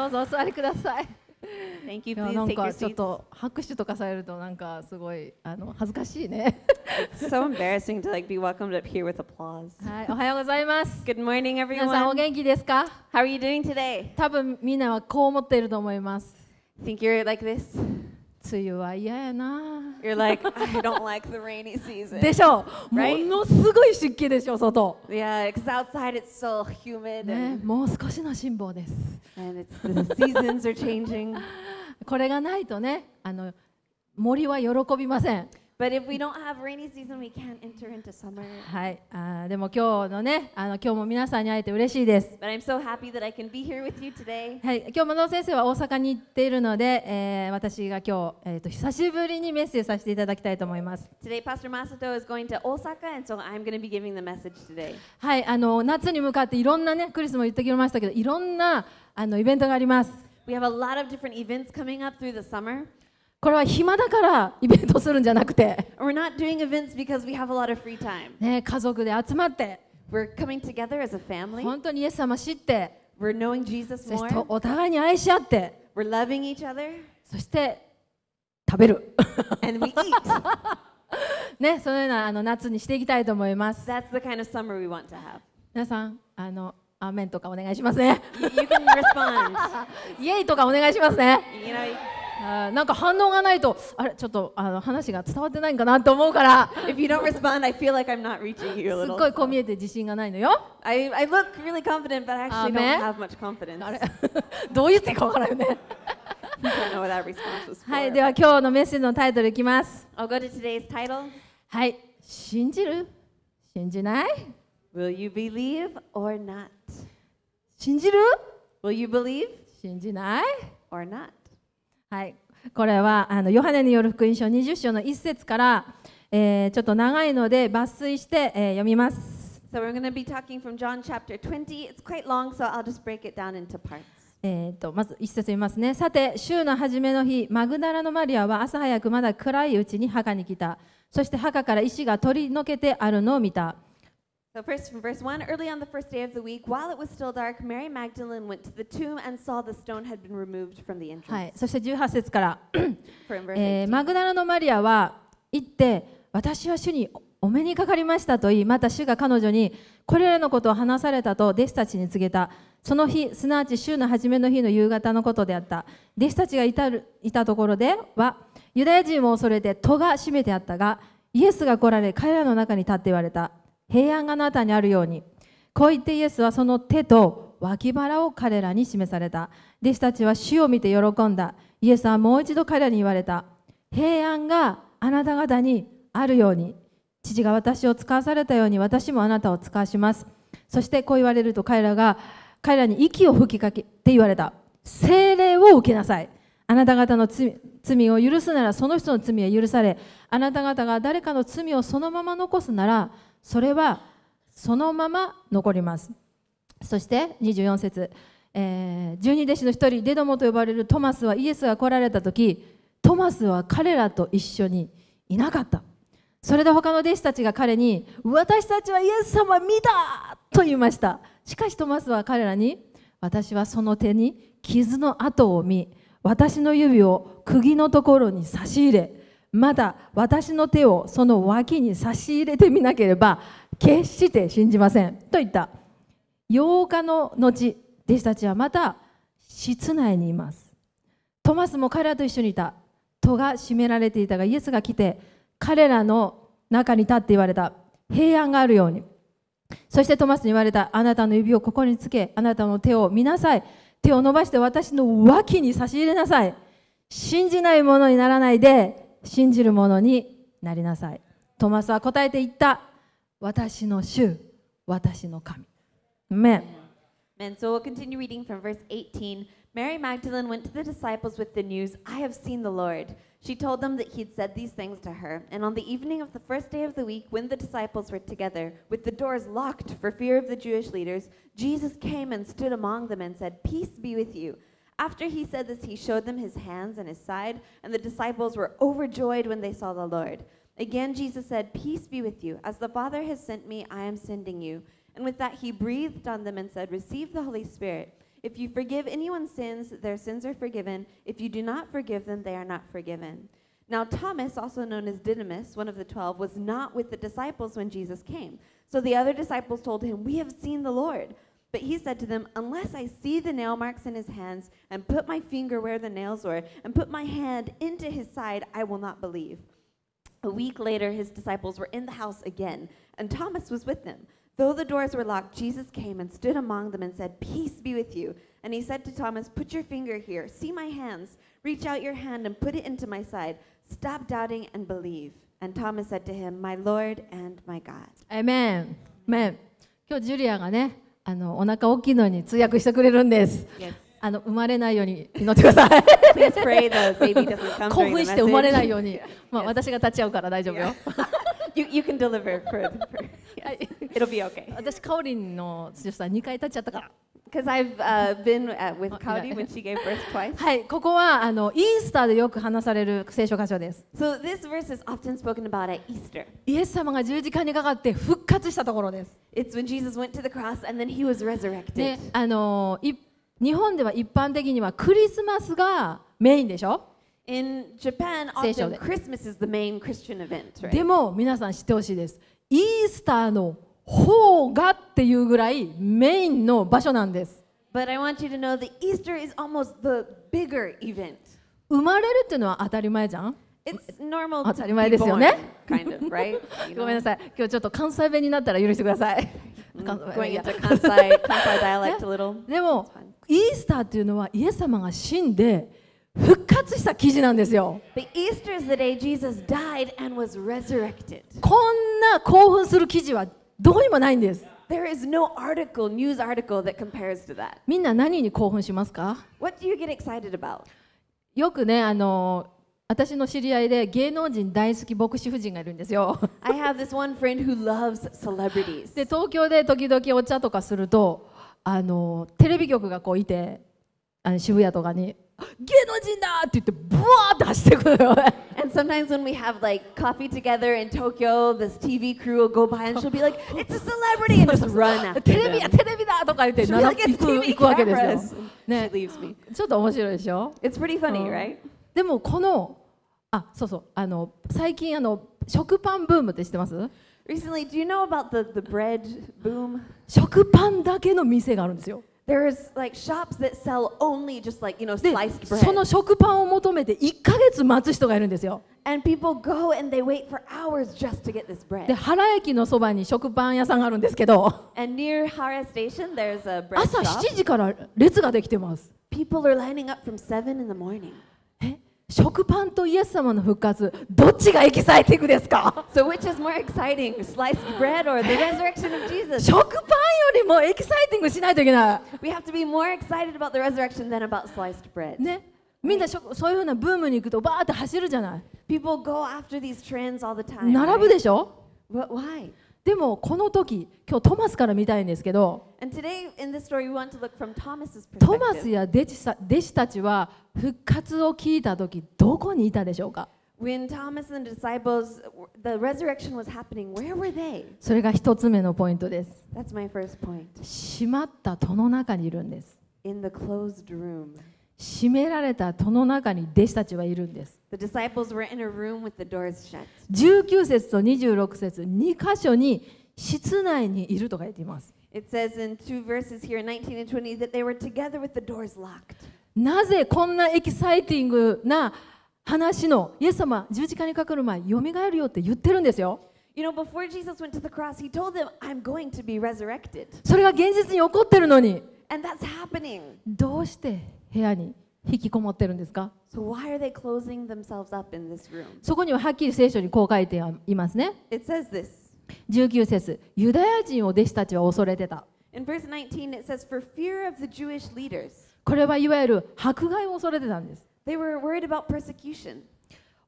どうぞお座りください。Thank you. いやなんかちょっと拍手とかされるとなんかすごいあの恥ずかしいね。so embarrassing to like be welcomed up here with applause. はい、おはようございます。Good morning, everyone. 皆さんお元気ですか？How are you doing today? 多分みんなはこう思っていると思います。Think you're like this? 梅雨は嫌やな。You're like, I don't like the rainy season. でしょう、right? ものすごい湿気でしょ、外。Yeah, because outside it's so humid. ね、もう少しの辛抱です。And it's, the seasons are changing. これがないとね、あの森は喜びません。But if we don't have rainy season, we can't enter into summer. はい。あでも今日のね、あの今日も皆さんに会えて嬉しいです。But I'm so happy that I can be here with you today. はい。今日もの先生は大阪に行っているので、えー、私が今日えっ、ー、と久しぶりにメッセージさせていただきたいと思います。Today, Pastor Masato is going to Osaka, and so I'm going to be giving the message today. はい。あの夏に向かっていろんなね、クリスも言ってきましたけど、いろんなあのイベントがあります。We have a lot of different events coming up through the summer. これは暇だからイベントするんじゃなくて。家族で集まって。本当にイエス様知って。お互いに愛し合って。そして食べる。ね、そのようなあの夏にしていきたいと思います。皆さん、あの、アメンとかお願いしますね。イエイとかお願いしますね。なんか反応がないと、あれちょっとあの話が伝わってないかなと思うから。すっごいこう見えて自信がないのよ。あれどう言ってかわからんね。はい、では今日のメッセージのタイトルいきます。はい、信じる信じない信じる信じないはい、これはあのヨハネによる福音書20章の1節から、えー、ちょっと長いので抜粋して、えー、読みます。So we're going to be talking from John chapter 20. It's quite long, so I'll just break it down into parts. えとまず一節見ますね。さて、週の初めの日、マグダラのマリアは朝早くまだ暗いうちに墓に来た。そして墓から石が取り除けてあるのを見た。So, first from verse 1 Early on the first day of the week, while it was still dark, Mary Magdalene went to the tomb and saw the stone had been removed from the entrance. そして18節から、マグダラのマリアは行って、私は主にお目にかかりましたと言い、また主が彼女にこれらのことを話されたと弟子たちに告げた。その日、すなわち週の初めの日の夕方のことであった。弟子たちがいたるいたところでは、ユダヤ人を恐れて戸が閉めてあったが、イエスが来られ、彼らの中に立って言われた。平安があなたにあるように。こう言ってイエスはその手と脇腹を彼らに示された。弟子たちは主を見て喜んだ。イエスはもう一度彼らに言われた。平安があなた方にあるように。父が私を使わされたように私もあなたを使わします。そしてこう言われると彼らが彼らに息を吹きかけって言われた。精霊を受けなさい。あなた方の罪罪を許すならその人の罪は許され、あなた方が誰かの罪をそのまま残すならそれはそのまま残りますそして24節、えー、12弟子の一人デドモと呼ばれるトマスはイエスが来られた時トマスは彼らと一緒にいなかったそれで他の弟子たちが彼に「私たちはイエス様見た!」と言いましたしかしトマスは彼らに「私はその手に傷の跡を見私の指を釘のところに差し入れまだ私の手をその脇に差し入れてみなければ決して信じませんと言った8日の後弟子たちはまた室内にいますトマスも彼らと一緒にいた戸が閉められていたがイエスが来て彼らの中に立って言われた平安があるようにそしてトマスに言われたあなたの指をここにつけあなたの手を見なさい手を伸ばして私の脇に差し入れなさい信じないものにならないで信じる者になりなさい。トマスは答えて言った。私の主、私の神。Amen. Amen. So we'll continue reading from verse 18. Mary Magdalene went to the disciples with the news, I have seen the Lord. She told them that he had said these things to her. And on the evening of the first day of the week, when the disciples were together, with the doors locked for fear of the Jewish leaders, Jesus came and stood among them and said, Peace be with you. After he said this, he showed them his hands and his side, and the disciples were overjoyed when they saw the Lord. Again, Jesus said, Peace be with you. As the Father has sent me, I am sending you. And with that, he breathed on them and said, Receive the Holy Spirit. If you forgive anyone's sins, their sins are forgiven. If you do not forgive them, they are not forgiven. Now, Thomas, also known as Didymus, one of the twelve, was not with the disciples when Jesus came. So the other disciples told him, We have seen the Lord. But he said to them, Unless I see the nail marks in his hands, and put my finger where the nails were, and put my hand into his side, I will not believe. A week later, his disciples were in the house again, and Thomas was with them. Though the doors were locked, Jesus came and stood among them and said, Peace be with you. And he said to Thomas, Put your finger here, see my hands, reach out your hand and put it into my side. Stop doubting and believe. And Thomas said to him, My Lord and my God. Amen. Amen. 今日ジュリアがねあのお腹大きいのに通訳してくれるんです。あの生まれないように祈ってください。興奮して生まれないように。まあ、私が立ち会うから大丈夫よ。you, you can deliver for, for... It'll be okay. 私、カオリンの剛さん2回立ち会ったから。Because I've uh, been at, with Cody when she gave birth twice. はい、ここはあのイースターでよく話される聖書箇所です。So this verse is often spoken about at Easter. イエス様が十字架にかかって復活したところです。It's when Jesus went to the cross and then he was resurrected. で、あのい日本では一般的にはクリスマスがメインでしょ In Japan, often Christmas is the main Christian event, right? でも皆さん知ってほしいです。イースターの方がっていうぐらいメインの場所なんです。生まれるっていうのは当たり前じゃん当たり前ですよね。Kind of, right? You know? ごめんなさい。今日ちょっと関西弁になったら許してください。でも、イースターっていうのはイエス様が死んで、復活した記事なんですよ。こんな興奮する記事はどこにもないんです。There is no article, news article that compares to that. みんな何に興奮しますか What do you get excited about? よくね、あの私の知り合いで芸能人大好き牧師夫人がいるんですよ。I have this one friend who loves celebrities. で、東京で時々お茶とかすると、あのテレビ局がこういて、あの渋谷とかに。芸能人だって言ってブワーッて走ってくるのよ。テレビやテレビだとか言って並びつ行くわけですよ。ちょっと面白いでしょでもこのあそうそうあの最近あの食パンブームって知ってます r e 食パンだけの店があるんですよ。その食パンを求めて1か月待つ人がいるんですよ。で、原駅のそばに食パン屋さんがあるんですけど、朝7時から列ができてます。食パンとイエス様の復活、どっちがエキサイティングですか So which is more exciting, sliced bread or the resurrection of Jesus? 食パンよりもエキサイティングしないといけない。We have to be more excited about the resurrection than about sliced bread. ね。みんなそそういうふうなブームに行くとバーって走るじゃない。People go after these trends all the time. 並ぶでしょ But why? でもこの時、今日トマスから見たいんですけど、トマスや弟子たちは復活を聞いた時、どこにいたでしょうか When Thomas and the disciples, the resurrection was happening, where were they? それが一つ目のポイントです。That's my first point. 閉まった戸の中にいるんです。In the closed room. 閉められた戸の中に弟子たちはいるんです。19節と26節、2箇所に室内にいると書いています。なぜこんなエキサイティングな話の、イエス様、十字架にかかる前、よみがえるよって言ってるんですよ。それが現実に起こってるのに。どうして部屋に引きこもってるんですかそこにははっきり聖書にこう書いていますね。It 19節ユダヤ人を弟子たちは恐れてた。これはいわゆる迫害を恐れてたんです。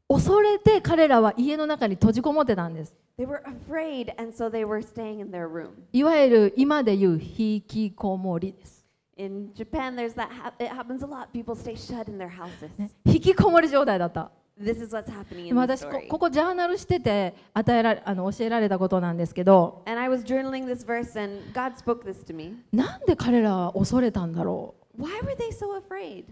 恐れて彼らは家の中に閉じこもってたんです。いわゆる今で言う引きこもりです。In Japan, there's that ha it happens a lot. People stay shut in their houses. 引きこもり状態だった。This is what's happening で in も the 私こ story. ここジャーナルしてて与えられあの教えられたことなんですけど And I was journaling this verse, and God spoke this to me. なんで彼らは恐れたんだろ Why were they so afraid?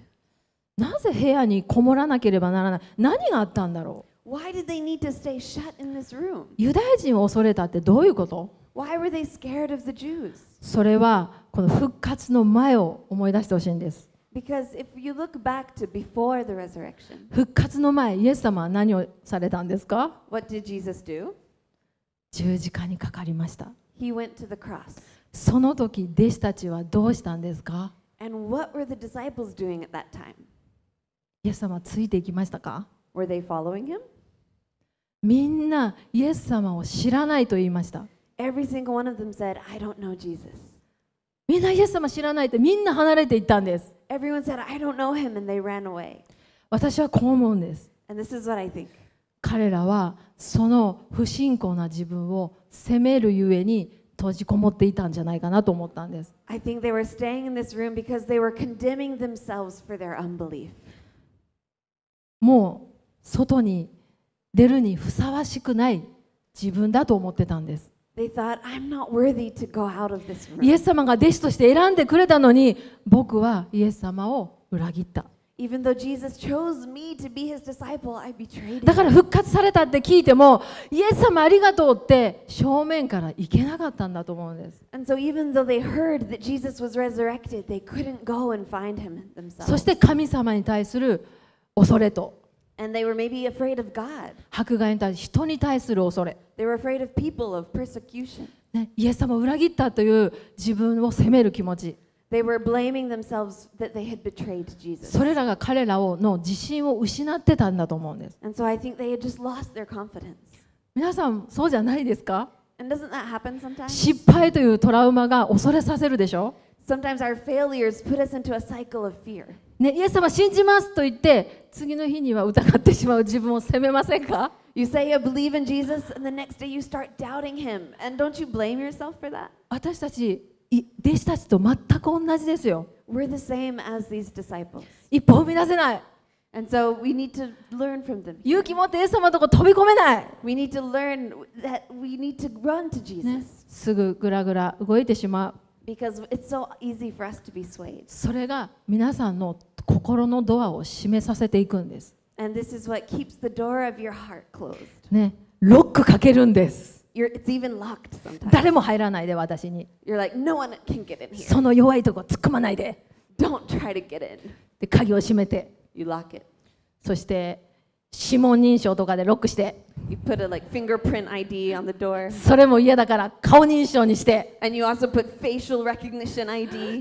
うなぜ部屋にこもらなければならない何があったんだろ Why did they need to stay shut in this room? うユダヤ人を恐れたってどういうこと Why were they scared of the Jews? それはこの復活の前を思い出してほしいんです。Because if you look back to before the resurrection, 復活の前、イエス様は何をされたんですか what did Jesus do? 十字架にかかりました。He went to the cross. その時、弟子たちはどうしたんですか And what were the disciples doing at that time? イエス様はついていきましたか Were they following him? みんなイエス様を知らないと言いました。every single one of them said, I don't know Jesus. みんなイエス様知らないとみんな離れていったんです。Everyone said, I don't know him, and they ran away. 私はこう思うんです。And this is what I think. 彼らはその不信仰な自分を責めるゆえに閉じこもっていたんじゃないかなと思ったんです。I think they were staying in this room because they were condemning themselves for their unbelief. もう外に出るにふさわしくない自分だと思ってたんです。イエス様が弟子として選んでくれたのに、僕はイエス様を裏切った。だから復活されたって聞いても、イエス様ありがとうって正面から行けなかったんだと思うんです。So、そして神様に対する恐れと。And they were maybe afraid of God. 迫害に対し人に対する恐れ。They were afraid of people, of persecution. ね、イエス様を裏切ったという自分を責める気持ち。They were blaming themselves that they had betrayed Jesus. それらが彼らをの自信を失ってたんだと思うんです。And so I think they had just lost their confidence. 皆さん、そうじゃないですか And doesn't that happen sometimes? 失敗というトラウマが恐れさせるでしょ Sometimes our failures put us into a cycle of fear. ね、イエス様信じますと言って次の日には疑ってしまう自分を責めませんか You say you believe in Jesus and the next day you start doubting him and don't you blame yourself for that? 私たち弟子たちと全く同じですよ。We're the same as these disciples. 一歩踏み出せない。And so we need to learn from them. 勇気持ってイエス様のとこ飛び込めない。We need to learn that we need to run to Jesus.、ね、すぐぐらぐら動いてしまう。それが皆さんの心のドアを閉めさせていくんです。ね、ロックかけるんです。誰も入らないで私に。その弱いとこ突っ込まないで。で鍵を閉めて。そして指紋認証とかでロックして。put a, like, fingerprint ID on the door. それも嫌だから顔認証にして。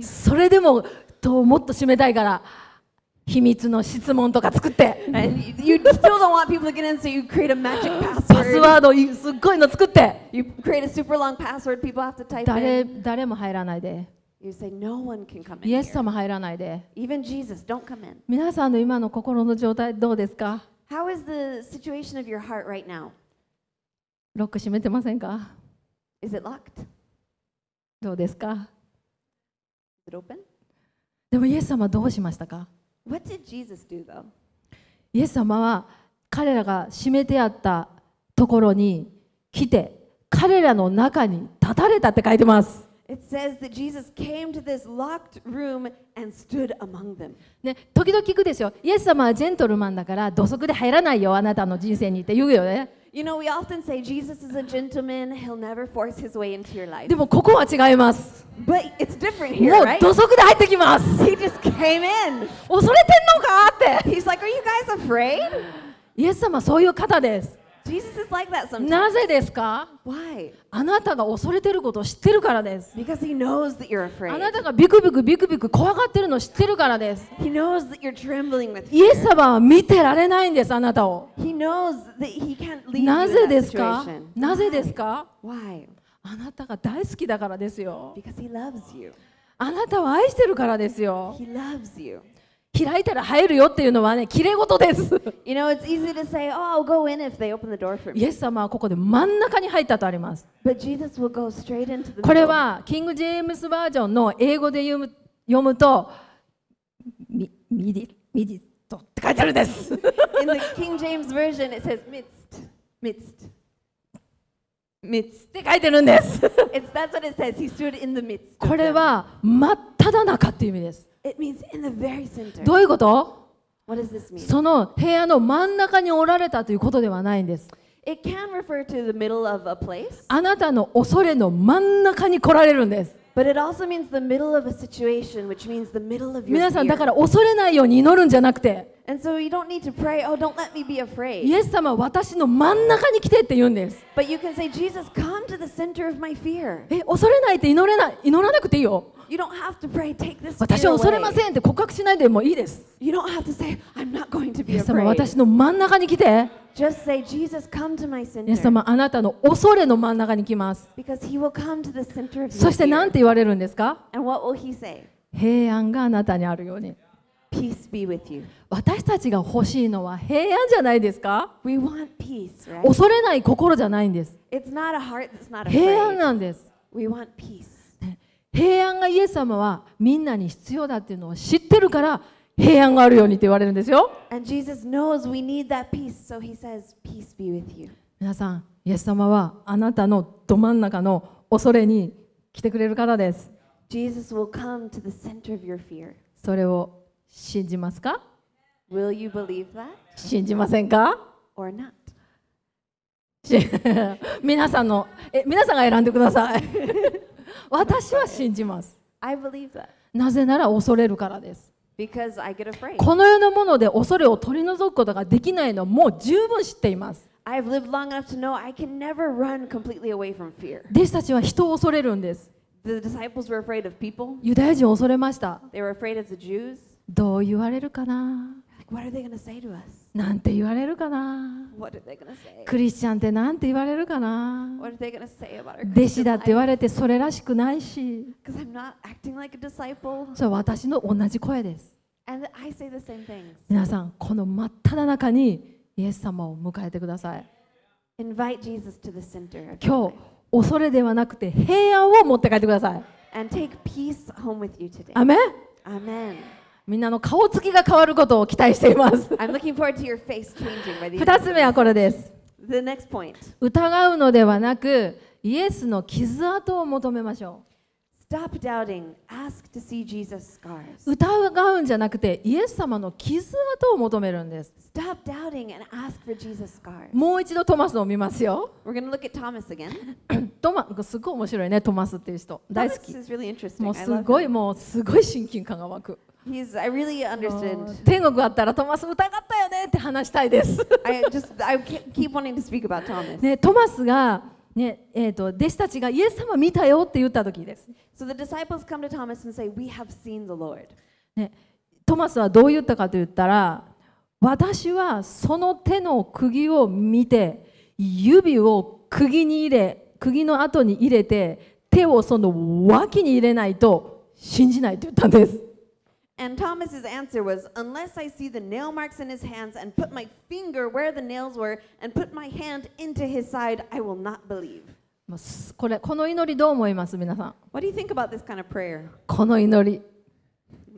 それでもともっと締めたいから。秘密の質問とか作って。パスワードすっごいの作って。誰も入らないで。イエス様入らないで。皆さんの今の心の状態どうですか How is the situation of your heart right now? ロック閉めてませんか Is it locked? どうですか Is it open? でもイエス様はどうしましたか What did Jesus do though? イエス様は彼らが閉めてあったところに来て彼らの中に立たれたって書いてます。It says that Jesus came to this locked room and stood among them. ね、時々聞くですよ。イエス様はジェントルマンだから土足で入らないよ、あなたの人生にって言うよね。You know, we often say Jesus is a gentleman, he'll never force his way into your life. でもここは違います。But it's different here, もう right? 土足で入ってきます。He just came in. 恐れてんのかって。He's like, Are you guys afraid? イエス様はそういう方です。Jesus is like that sometimes. なぜですか Why? あなたが恐れてることを知ってるからです。Because he knows that you're あ afraid. なたがビクビクビクビク怖がってるのを知ってるからです。He knows that you're trembling with イ fear. エス様は見てられないんです、あなたを。He knows that he can't leave な you ぜ in で that すか situation. なぜですか Why? あなたが大好きだからですよ。Because he loves you. あなたを愛してるからですよ。He loves you. 開いたら入るよっていうのはね、きれい事です。You know, it's easy to say, oh, I'll go in if they open the door for me. イエス様はここで真ん中に入ったとあります。But Jesus will go straight into the middle. これは、キング・ジェームスバージョンの英語で読む読むと、ミミディ、ミディットって書いてあるんです。in the King James Version, it says midst, midst. って書いてるんです。これは真っ只中っていう意味です。どういうことその部屋の真ん中におられたということではないんです。あなたの恐れの真ん中に来られるんです。皆さんだから恐れないように祈るんじゃなくて。And so you don't need to pray, oh, don't let me be afraid. イエス様は私の真ん中に来てって言うんです。But you can say, Jesus, come to the center of my fear. え、恐れないって祈れない。祈らなくていいよ。You don't have to pray, take this fear 私は恐れま away. せんって告白しないでもいいです。You don't have to say, I'm not going to イ be エス様は afraid. 私の真ん中に来て。Just say, Jesus, come to my イエス center. 様あなたの恐れの真ん中に来ます。Because he will come to the center of そ your して fear. 何て言われるんですか And what will he say? 平安があなたにあるように。私たちが欲しいのは平安じゃないですか恐れない心じゃないんです。平安なんです。平安がイエス様はみんなに必要だっていうのは知ってるから平安があるようにって言われるんですよ。皆さん、イエス様はあなたのど真ん中の恐れに来てくれる方です。それを信じますか Will you believe that? 信じませんか or not? 皆さんのえ皆さんが選んでください私は信じます I believe that. なぜなら恐れるからです Because I get afraid. この世のもので恐れを取り除くことができないのもう十分知っています I've lived long enough to know I can never run completely away from fear. 弟子たちは人を恐れるんです The disciples were afraid of people. ユダヤ人を恐れました They were afraid of the Jews. どう言われるかななんて言われるかなクリスチャンってなんて言われるかな弟子だって言われてそれらしくないし。そう、私の同じ声です。皆さん、この真っ只中にイエス様を迎えてください。今日、恐れではなくて平安を持って帰ってください。And take peace home with you today. みんなの顔つきが変わることを期待しています。I'm looking forward to your face changing by the 二つ目はこれです。The next point. 疑うのではなく、イエスの傷跡を求めましょう。Stop doubting. Ask to see Jesus' scars. 疑うんじゃなくて、イエス様の傷跡を求めるんです。Stop doubting and ask for Jesus' scars. もう一度トマスを見ますよ。We're going to look at Thomas again. トマすごい面白いね、トマスっていう人。大好き。Thomas is really interesting. もうすごい、もうすごい親近感が湧く。I really understood. 天国があったらトマス疑ったよねって話したいです。トマスが、ねえー、と弟子たちがイエス様見たよって言った時です。So the disciples come to Thomas and say, We have seen the Lord. ね、トマスはどう言ったかと言ったら、私はその手の釘を見て、指を釘に入れ、釘の後に入れて、手をその脇に入れないと信じないと言ったんです。And Thomas's answer was, Unless I see the nail marks in his hands and put my finger where the nails were and put my hand into his side, I will not believe. これこの祈りどう思います皆さん What do you think about this kind of prayer? この祈り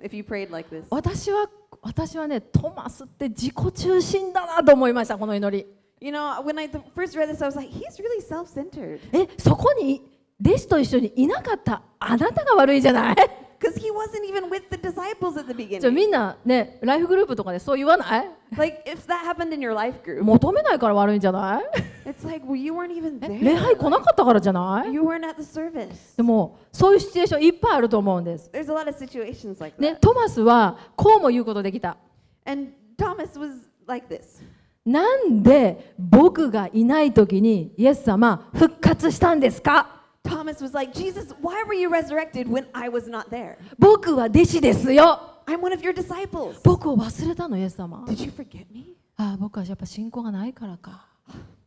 If you prayed like this. 私は私はねトマスって自己中心だなと思いましたこの祈り You know, when I first read this, I was like, he's really self centered. えそこに弟子と一緒にいなかったあなたが悪いじゃない Because he wasn't even with the disciples at the じゃあ beginning. みんなね、ライフグループとかでそう言わない Like, if that happened in your life group, 求めないから悪いんじゃない it's like, well, you weren't even え礼 there. 拝来なかったからじゃない You weren't at the service. でもそういうシチュエーションいっぱいあると思うんです。There's a lot of situations like ね、that. トマスはこうも言うことできた。And Thomas was like this. なんで僕がいない時にイエス様復活したんですか Thomas was like, Jesus, why were you resurrected when I was not there? 僕は弟子ですよ。I'm one of your disciples. 僕を忘れたの、イエス様。Did you forget me? ああ、僕はやっぱ信仰がないからか。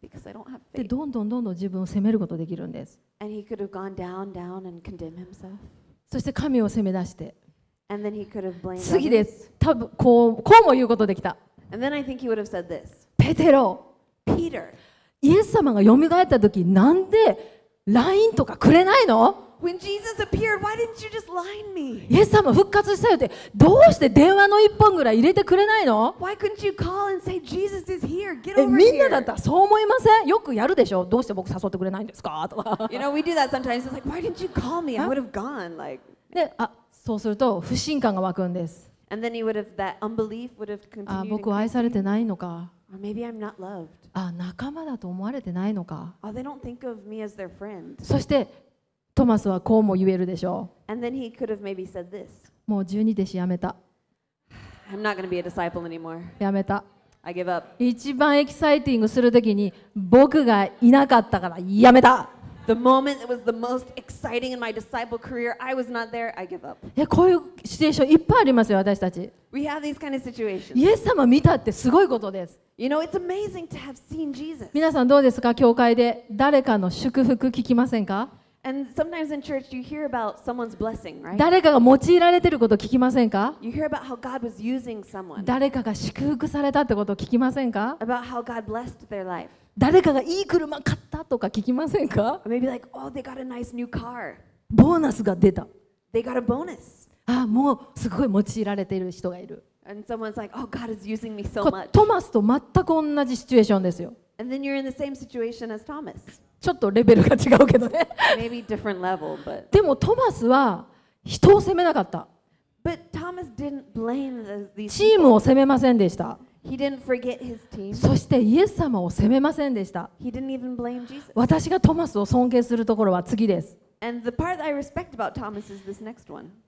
Because I don't have faith. で、どんどんどんどん自分を責めることできるんです。And he could have gone down, down and condemned himself. そして神を責め出して。And then he could have blamed 次です。多分こう、こうも言うことできた。And then I think he would have said this. ペテロ。Peter. イエス様が蘇った時、なんで LINE とかくれないの When Jesus appeared, why didn't you just line me? イエス様復活したよってどうして電話の一本ぐらい入れてくれないの Why couldn't you call and say, Jesus is here, get え over みんなだっ here? たらそう思いませんよくやるでしょどうして僕誘ってくれないんですかとか You know, we do that sometimes. It's like, why didn't you call me? I Huh? would have gone. Like, であそうすると不信感が湧くんです and then he would have, that unbelief would have あ continued. 僕 to- は愛されてないのか Or maybe I'm not loved. あ仲間だと思われてないのか。そして、トマスはこうも言えるでしょう。もう十二弟子やめた。やめた。一番エキサイティングするときに僕がいなかったからやめた。The moment that was the most exciting in my disciple career, I was not there, I give up. えこういうシチュエーションいっぱいありますよ、私たち。We have these kind of situations. イエス様見たってすごいことです。You know, it's amazing to have seen Jesus. 皆さんどうですか教会で誰かの祝福聞きませんか And sometimes in church you hear about someone's blessing, right? 誰かが用いられていることを聞きませんか You hear about how God was using someone, 誰かが祝福されたってことを聞きませんか about how God blessed their life. 誰かがいい車買ったとか聞きませんか Maybe like, oh, they got a nice new car. ボーナスが出た。They got a bonus. あもうすごい用いられている人がいる。And someone's like, oh, God is using me so much. トマスと全く同じシチュエーションですよ。And then you're in the same situation as Thomas. ちょっとレベルが違うけどね。Maybe different level, but... でもトマスは人を責めなかった。But Thomas didn't blame these チームを責めませんでした。そしてイエス様を責めませんでした。私がトマスを尊敬するところは次です。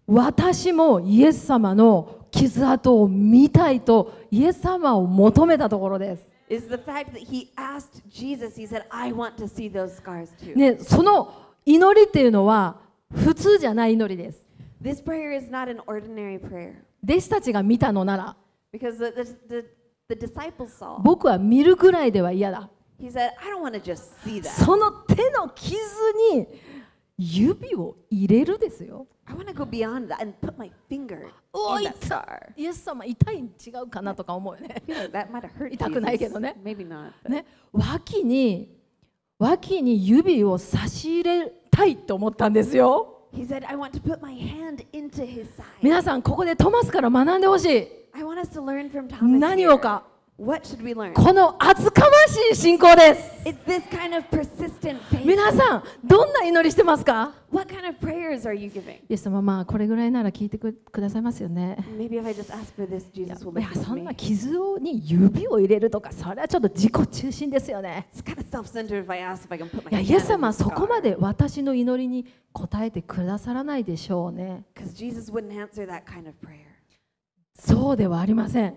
私もイエス様の傷跡を見たいとイエス様を求めたところです。ね、その祈りっていうのは普通じゃない祈りです。This prayer is not an ordinary prayer. 弟子たちが見たのなら。Because the, the, the, 僕は見るぐらいでは嫌だ。その手の傷に指を入れるですよ。イエス様痛いに違うかなとか思うね。痛くないけどね。ね脇に脇に指を差し入れたいと思ったんですよ。皆さん、ここでトマスから学んでほしい。何をか。What should we learn? この厚かましい信仰です。It's this kind of persistent faith. 皆さん、どんな祈りしてますか What kind of prayers are you giving? イエス様、まあ、これぐらいなら聞いてくださいますよね。Maybe if I just ask for this, Jesus will listen to me. いや、そんな傷に指を入れるとか、それはちょっと自己中心ですよね。It's kind of self-centered if I ask if I can put my hand on the scar. イエス様、そこまで私の祈りに応えてくださらないでしょうね。Because Jesus wouldn't answer that kind of prayer. そうではありません。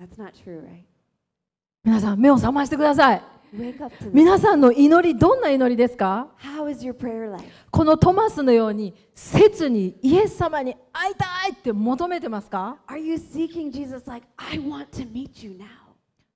That's not true, right? 皆さん目を覚ましてください皆さんの祈りどんな祈りですかこのトマスのように切にイエス様に会いたいって求めてますか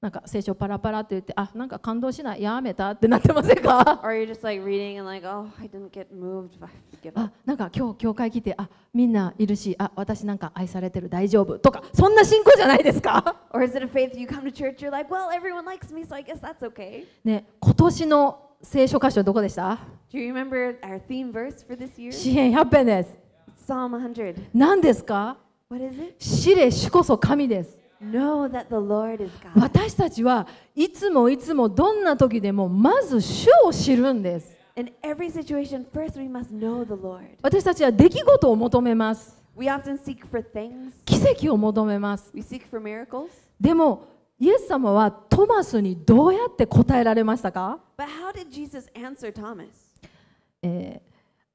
なんか聖書パラパラって言って、あ、なんか感動しない、やめたってなってませんか Or you're just like reading and like, oh, I didn't get moved, I give up. あ、なんか今日教会来て、あ、みんないるし、あ、私なんか愛されてる、大丈夫とか、そんな信仰じゃないですか Or is it a faith you come to church, you're like, well, everyone likes me, so I guess that's okay. ね、今年の聖書箇所どこでした Do you remember our theme verse for this year? 詩篇100編です。Psalm 100. 何ですか What is it? 死れ、主こそ神です。私たちはいつもいつもどんな時でもまず主を知るんです。私たちは出来事を求めます。奇跡を求めます。でも、イエス様はトマスにどうやって答えられましたか b え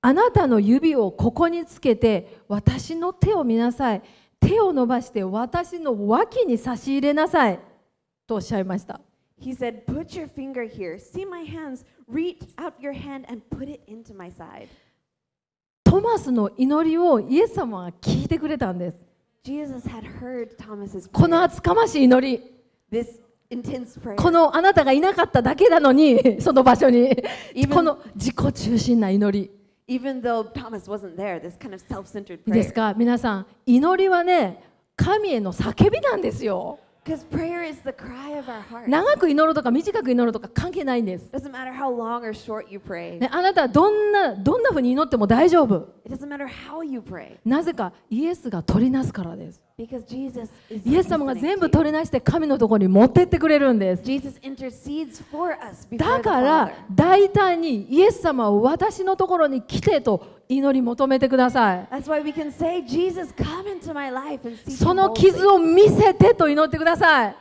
あなたの指をここにつけて私の手を見なさい。手を伸ばして私の脇に差し入れなさいとおっしゃいました。He said, Put your finger here. See my hands. Reach out your hand and put it into my side. トマスの祈りをイエス様は聞いてくれたんです。Jesus had heard Thomas's この厚かましい祈り。This このあなたがいなかっただけなのに、その場所に。この自己中心な祈り。ですか皆さん、祈りはね、神への叫びなんですよ。長く祈るとか短く祈るとか関係ないんです。あなたどんなどんなふうに祈っても大丈夫。なぜか、イエスが取りなすからです。イエス様が全部取りなして神のところに持ってってくれるんです。だから大胆にイエス様を私のところに来てと祈り求めてください。その傷を見せてと祈ってください。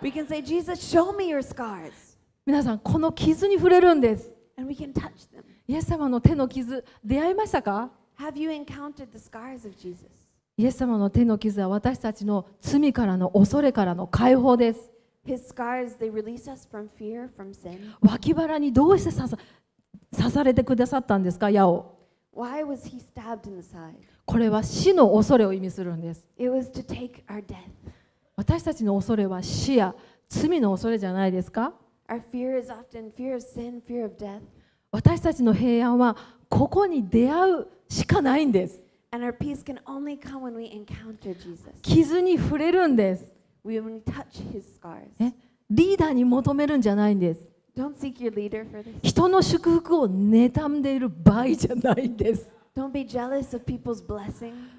皆さん、この傷に触れるんです。イエス様の手の傷、出会いましたか Have you encountered the scars of Jesus? イエス様の手の傷は私たちの罪からの恐れからの解放です。脇腹にどうして刺されてくださったんですか、矢を。これは死の恐れを意味するんです。私たちの恐れは死や罪の恐れじゃないですか私たちの平安はここに出会うしかないんです。傷に触れるんです。リーダーに求めるんじゃないんです。人の祝福を妬んでいる場合じゃないんです。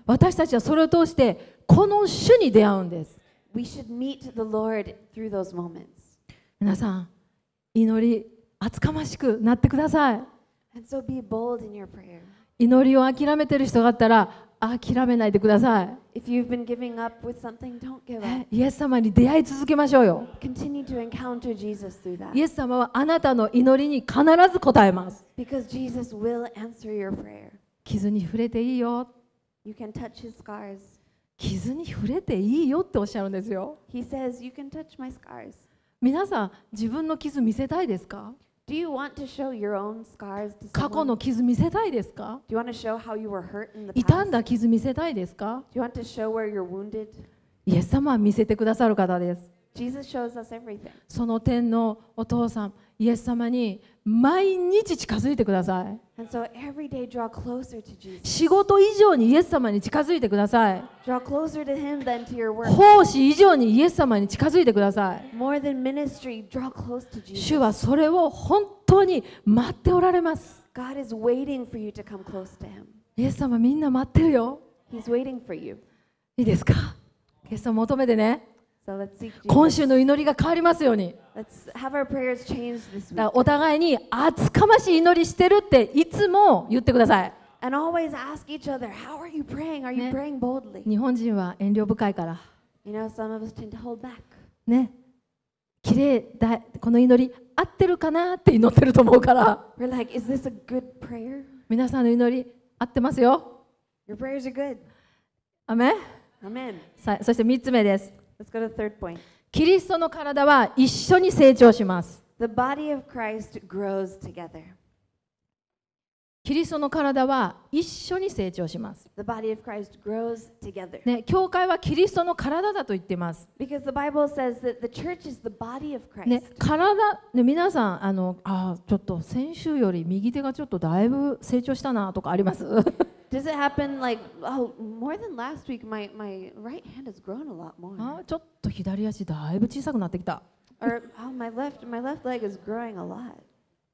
私たちはそれを通してこの主に出会うんです。皆さん、祈り、厚かましくなってください。祈りを諦めてる人があったら諦めないでください。If you've been giving up with something, don't give up. イエス様に出会い続けましょうよ。Continue to encounter Jesus through that. イエス様はあなたの祈りに必ず答えます。Because Jesus will answer your prayer. 傷に触れていいよ。You can touch his scars. 傷に触れていいよっておっしゃるんですよ。He says, You can touch my scars. 皆さん、自分の傷見せたいですか過去の傷見せたいですか傷んだ傷見せたいですかイエス様は見せてくださる方です。その点のお父さん、イエス様に毎日近づいてください。仕事以上にイエス様に近づいてください。奉仕以上にイエス様に近づいてください。Ministry, 主はそれを本当に待っておられます。God is waiting for you to come close to Him. イエス様みんな待ってるよ。いいですかイエス様求めてね。今週の祈りが変わりますようにお互いに厚かましい祈りしてるっていつも言ってください日本人は遠慮深いから you ね綺麗だこの祈り合ってるかなって祈ってると思うから皆さんの祈り合ってますよそして3つ目ですキリストの体は一緒に成長します。キリストの体は一緒に成長します。ね、教会はキリストの体だと言っています。ね、体、ね、皆さん、あのあちょっと先週より右手がちょっとだいぶ成長したなとかあります Does it happen like oh more than last week? My my right hand has grown a lot more. あちょっと左足だいぶ小さくなってきた。Or oh my left my left leg is growing a lot.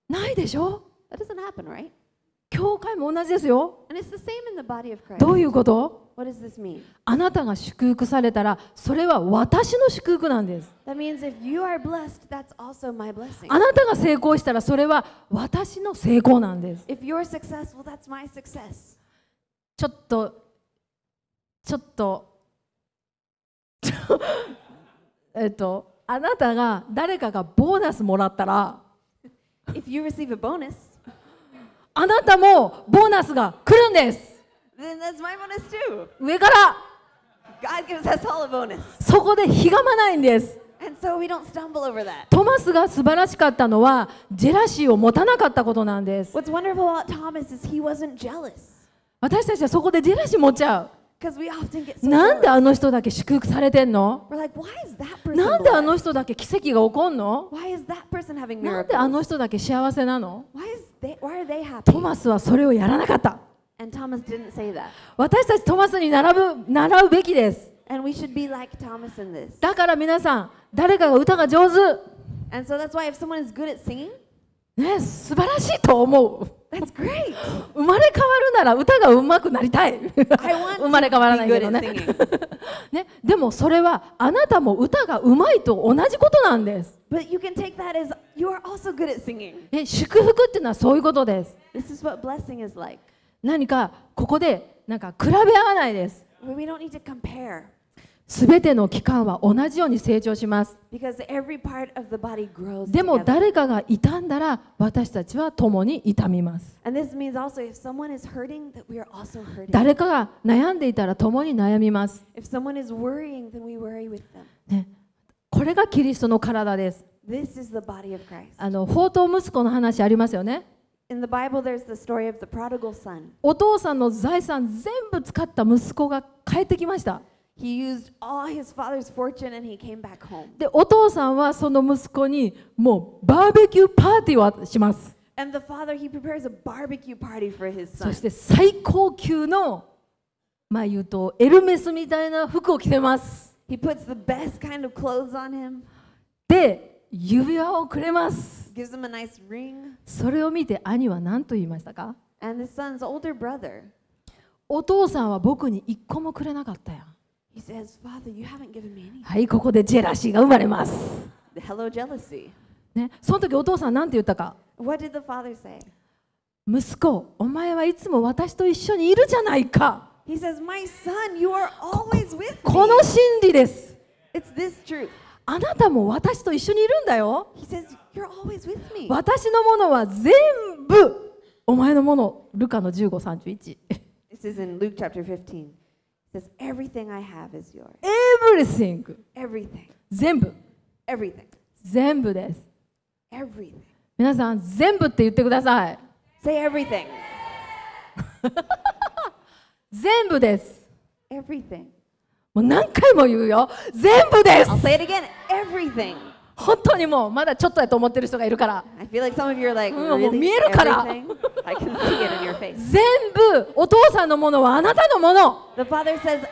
ないでしょ That doesn't happen, right? 教会も同じですよ。And it's the same in the body of Christ. どういうこと What does this mean? あなたが祝福されたらそれは私の祝福なんです。That means if you are blessed, that's also my blessing. あなたが成功したらそれは私の成功なんです。If you're successful, that's my success. ちょっとちょっとえっとあなたが誰かがボーナスもらったら If you receive a bonus, あなたもボーナスが来るんです then that's my bonus too. 上から God gives us all a bonus. そこでひがまないんです And so we don't stumble over that. トマスが素晴らしかったのはジェラシーを持たなかったことなんです What's wonderful about Thomas is he wasn't jealous. 私たちはそこでジェラシー持っちゃう。なんであの人だけ祝福されてんの、なんであの人だけ奇跡が起こんのなんであの人だけ幸せなのトマスはそれをやらなかった。私たちトマスに並ぶ習うべきです。だから皆さん、誰かが歌が上手。ね、素晴らしいと思う。生まれ変わるなら歌がうまくなりたい。生まれ変わらないけどね ね。でもそれはあなたも歌がうまいと同じことなんです。祝福っていうのはそういうことです。何かここでなんか比べ合わないです。すべての器官は同じように成長します。でも誰かが痛んだら私たちは共に痛みます。誰かが悩んでいたら共に悩みます。ね、これがキリストの体です。あの、宝刀息子の話ありますよね。In the Bible, there's the story of the prodigal son. お父さんの財産全部使った息子が帰ってきました。He used all his father's fortune and he came back home. で、お父さんはその息子にもうバーベキューパーティーをします。And the father, he prepares a barbecue party for his son. そして最高級の、まあ言うと、エルメスみたいな服を着てます。He puts the best kind of clothes on him. で、指輪をくれます。Gives him a nice ring. それを見て兄は何と言いましたか And the son's older brother. お父さんは僕に一個もくれなかったよ。はい、ここでジェラシーが生まれます。Hello, ね、その時お父さん何て言ったか息子、お前はいつも私と一緒にいるじゃないか。Says, son, この真理です。あなたも私と一緒にいるんだよ。Says, 私のものは全部お前のもの。ルカの15、31。It says, Everything I have is yours. Everything. Everything. 全部。Everything. 全部です。Everything. 皆さん、全部って言ってください。Say everything. 全部です。Everything. もう何回も言うよ。全部です I'll。say it again. Everything. 本当にもうまだちょっとやと思ってる人がいるから I feel like some of you are like, うんもう really? 見えるから Everything? I can see it in your face. 全部お父さんのものはあなたのもの The Father says,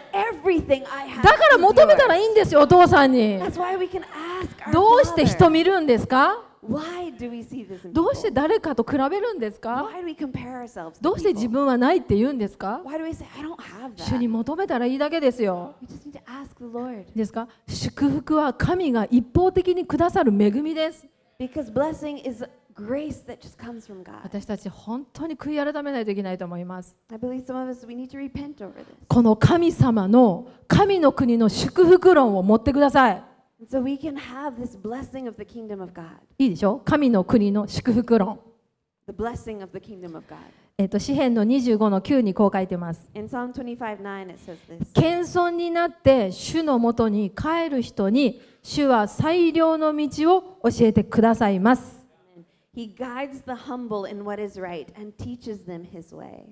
Everything I have だから求めたらいいんですよお父さんに That's why we can ask our どうして人 Father. 見るんですか Why do we see this in どうして people? 誰かと比べるんですか Why do we compare ourselves? to どうして自 people? 分はないって言うんですか Why do we say, I don't have 主 that? に求めたらいいだけですよ We just need to ask the Lord. ですか祝福は神が一方的にくださる恵みです Because blessing is 私たち本当に悔い改めないといけないと思います。この神様の神の国の祝福論を持ってください。いいでしょ神の国の祝福論。えっと詩編の25の9にこう書いてます。謙遜になって主のもとに帰る人に主は最良の道を教えてくださいます。He guides the humble in what is right and teaches them his way.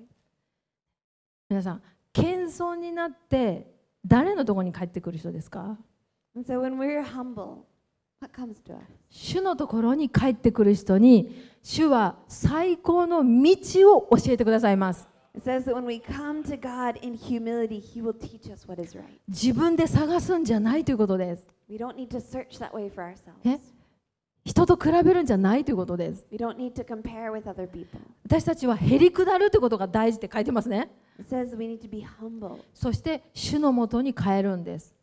皆さん、謙遜になって誰のところに帰ってくる人ですか And so when we're humble, what comes to us? 主のところに帰ってくる人に主は最高の道を教えてくださいます。It says that when we come to God in humility, He will teach us what is right. 自分で探すんじゃないということです。We don't need to search that way for ourselves. 人と比べるんじゃないということです。私たちはへりくだるということが大事って書いてますね。そして、主のもとに変えるんです。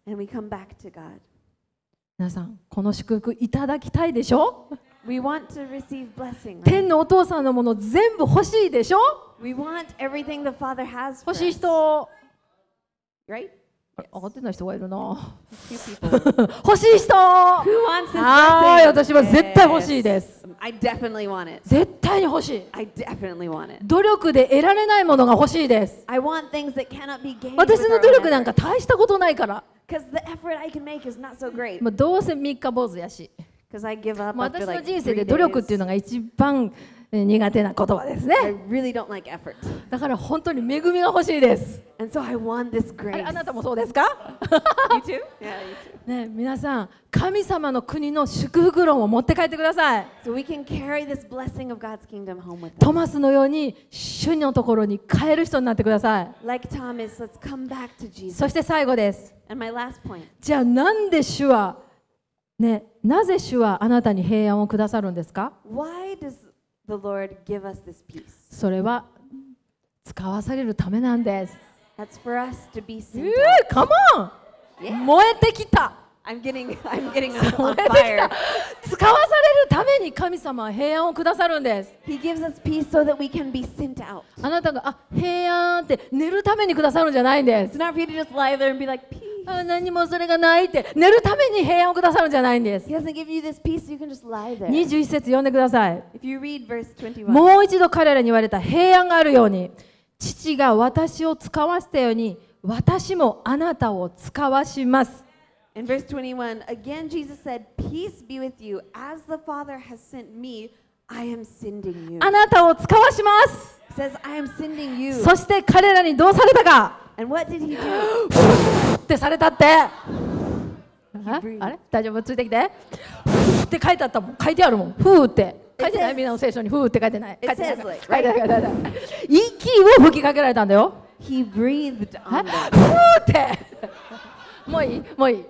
皆さん、この祝福いただきたいでしょ We want to receive blessing, right? 天のお父さんのもの全部欲しいでしょ We want everything the Father has 欲しい人、right? 上がってない人がいるな。欲しい人。はい、私は絶対欲しいです。絶対に欲しい。努力で得られないものが欲しいです。私の努力なんか大したことないから。どうせ三日坊主やし。私の人生で努力っていうのが一番苦手な言葉ですね。I really don't like、effort. だから本当に恵みが欲しいです。And so、I want this grace. あなたもそうですか you too? Yeah, you too. ね皆さん、神様の国の祝福論を持って帰ってください。So、we can carry this blessing of God's kingdom home with us. トマスのように、主のところに帰る人になってください。Like、Thomas, let's come back to Jesus. そして最後です。And my last point. じゃあなんで主は、ね、なぜ主はあなたに平安をくださるんですか Why does the Lord give us this peace. それは使わされるためなんです。That's for us to be う sent ー out.、カモン Yeah. 燃えてきた I'm getting, I'm getting on, 燃 on えてき fire. た使わされるために神様は平安をくださるんです。He gives us peace so that we can be sent out. あなたが、あ、平安って寝るためにくださるんじゃないんで It's す。not for you to just lie there and be like, peace. 何もそれがないって寝るために平安をくださるんじゃないんです。21節読んでください。もう一度彼らに言われた平安があるように、父が私を使わせたように、私もあなたを使わします。あなたを使わします。そして彼らにどうされたか ふってされたってあれ大丈夫ついてきてって書いてあったもん書いてあるもんふうって書いてないみんなの聖書にふうって書いてない書いてない like, r 息を吹きかけられたんだよふうってもういいもういい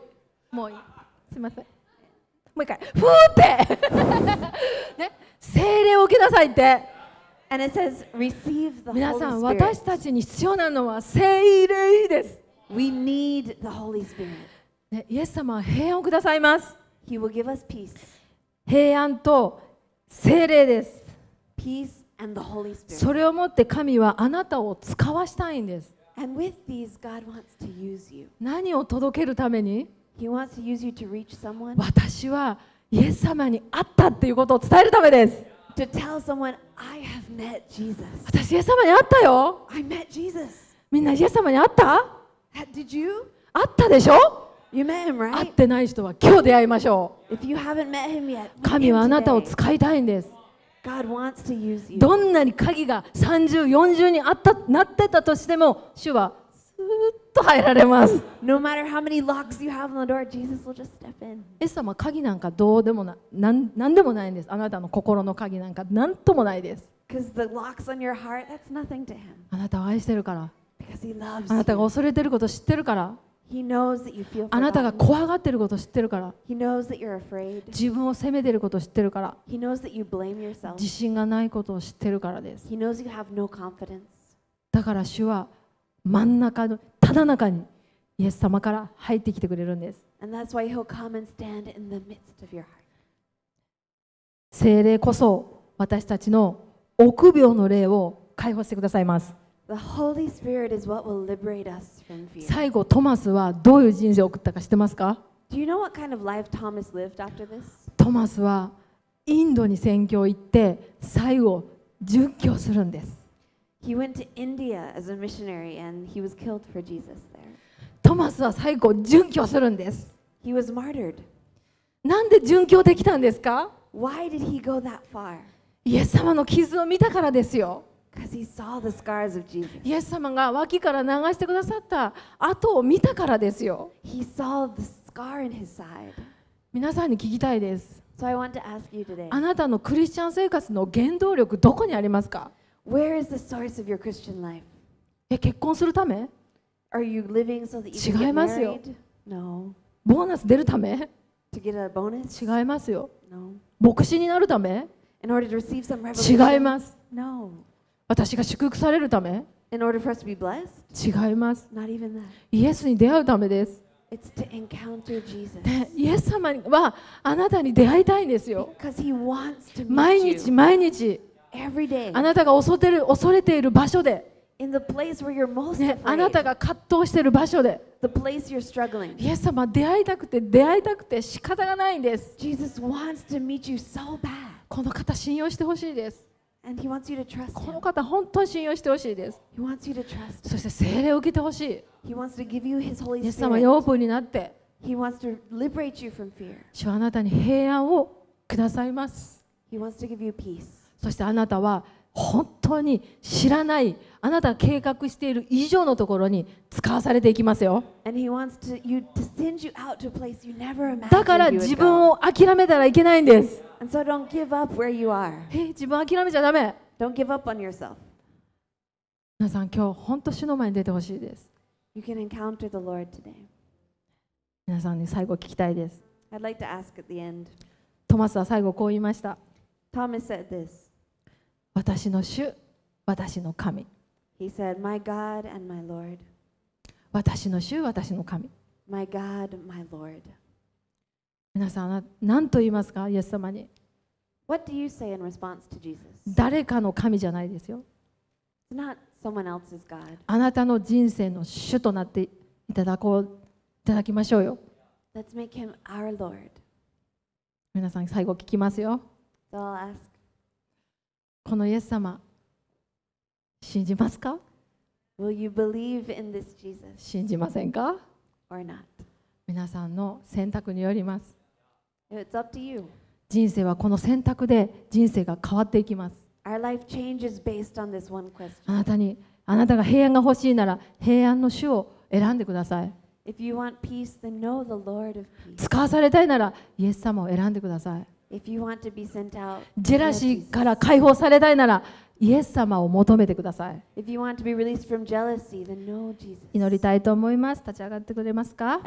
もういいすみませんもう一回ふうって ね精霊を受けなさいって And it says, receive the 皆さん、Holy 私 Spirit. たちに必要なのは聖霊です。We need the Holy Spirit. ね、イエス様は平安をくださいます。He will give us peace. 平安と聖霊です。Peace and the Holy Spirit. それをもって神はあなたを使わしたいんです。And with these, God wants to use you. 何を届けるために He wants to use you to reach someone. 私はイエス様に会ったっていうことを伝えるためです。To tell someone, I have met Jesus. 私、イエス様に会ったよ。I met Jesus. みんな、イエス様に会った Did you? 会ったでしょ You met him, right? 会ってない人は今日出会いましょう。If you haven't met him yet, 神はあなたを使いたいんです。God wants to use you. どんなに鍵が30、40にあったなってたとしても、主はと入られます。No matter how many locks you have on the door, Jesus will just step in. エス様は鍵なんかどうでもな、なんなんでもないんです。あなたの心の鍵なんかなんともないです。Because the locks on your heart, that's nothing to him. あなたを愛してるから、Because he loves あなた you. が恐れてること知ってるから、He knows that you feel あなたが forgotten. 怖がってること知ってるから、He knows that you're afraid. 自分を責めてること知ってるから、He knows that you blame yourself. 自信がないことを知ってるからです。He knows you have no confidence. だから主は真ん中のただ中にイエス様から入ってきてくれるんです。精霊こそ私たちの臆病の霊を解放してくださいます。最後、トマスはどういう人生を送ったか知ってますか you know kind of トマスはインドに宣教行って最後、殉教するんです。He went to India as a missionary and he was killed for Jesus there. トマスは最後、殉教するんです。He was martyred. なんで殉教できたんですか Why did he go that far? イエス様の傷を見たからですよ。He saw the scars of Jesus. イエス様が脇から流してくださった後を見たからですよ。He saw the scar in his side. 皆さんに聞きたいです。So、I want to ask you today. あなたのクリスチャン生活の原動力どこにありますか Where is the source of your Christian life? え結婚するため Are you living so that you can 違い get ますよ married? No. ボーナス出るため To get a bonus? 違いますよ No. 牧師になるため In order to receive some 違い revelation? ます No. 私が祝福されるため In order for us to be blessed? 違います Not even that. イエスに出会うためです、It's to encounter Jesus. ね、イエス様はあなたに出会いたいんですよ Because he wants to meet 毎 you. 日毎日 every day. あなたが恐れてる恐れている場所で。In the place where you're most ね、あなたが葛藤している場所で。The place you're struggling. イエス様、出会いたくて、出会いたくて仕方がないんです。Jesus wants to meet you so bad. この方、信用してほしいです。And he wants you to trust him. この方、本当に信用してほしいです。He wants you to trust him. そして、精霊を受けてほしい。He wants to give you his Holy Spirit. イエス様、養分になって。He wants to liberate you from fear. 主はあなたに平安をくださいます。He wants to give you peace. そしてあなたは本当に知らないあなたが計画している以上のところに使わされていきますよ。だから自分を諦めたらいけないんです。自分諦めちゃだめ。d o 皆さん、今日本当主の前に出てほしいです。y o 皆さんに最後聞きたいです。I'd like、to ask at トマスは最後こう言いました。私の主、私の神。He said, My God and my Lord. 私の主、私の神。My God, my Lord. 皆さん、何と言いますか、イエス様に。What do you say in response to Jesus? 誰かの神じゃないですよ。It's not someone else's God. あなたの人生の主となっていただこう、いただきましょうよ。Let's make him our Lord. 皆さん、最後聞きますよ。So I'll ask このイエス様信じますか Will you believe in this Jesus? 信じませんか or not? 皆さんの選択によります It's up to you. 人生はこの選択で人生が変わっていきます Our life changes based on this one question. あなたにあなたが平安が欲しいなら平安の主を選んでください If you want peace, then know the Lord of peace. 使わされたいならイエス様を選んでくださいジェラシーから解放されたいなら、イエス様を求めてください。祈りたいと思います。立ち上がってくれますか、